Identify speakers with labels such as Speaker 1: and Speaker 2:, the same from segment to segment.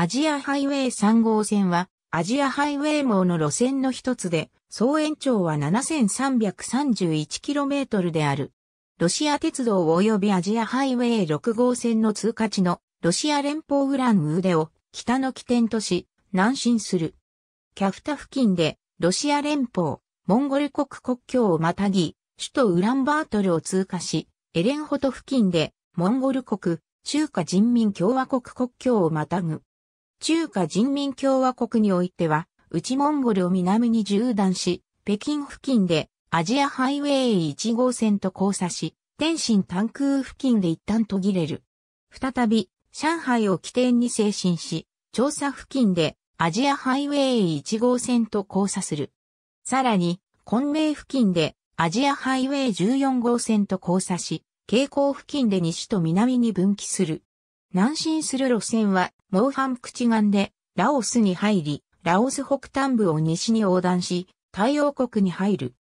Speaker 1: アジアハイウェイ3号線は、アジアハイウェイ網の路線の一つで、
Speaker 2: 総延長は 7331km である。ロシア鉄道及びアジアハイウェイ6号線の通過地のロシア連邦ウランウーデを北の起点とし、南進する。キャフタ付近でロシア連邦、モンゴル国国境をまたぎ、首都ウランバートルを通過し、エレンホト付近でモンゴル国、中華人民共和国国境をまたぐ。中華人民共和国においては、内モンゴルを南に縦断し、北京付近でアジアハイウェイ1号線と交差し、天津炭空付近で一旦途切れる。再び、上海を起点に精進し、調査付近でアジアハイウェイ1号線と交差する。さらに、昆明付近でアジアハイウェイ14号線と交差し、傾向付近で西と南に分岐する。南進する路線はモーハン口ンでラオスに入り、ラオス北端部を西に横断し、太陽国に入る。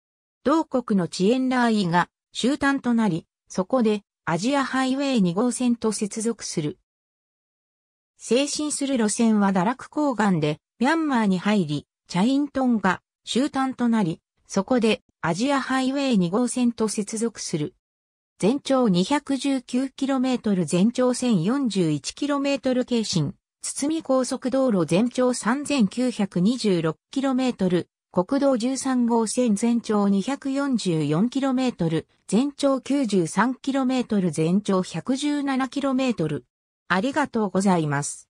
Speaker 2: 同国のチエンラーイが終端となり、そこでアジアハイウェイ2号線と接続する。精神する路線は堕落高原でミャンマーに入り、チャイントンが終端となり、そこでアジアハイウェイ2号線と接続する。全長 219km 全長 1041km 京深、堤高速道路全長 3926km、国道13号線全長 244km、全長 93km、
Speaker 1: 全長 117km。ありがとうございます。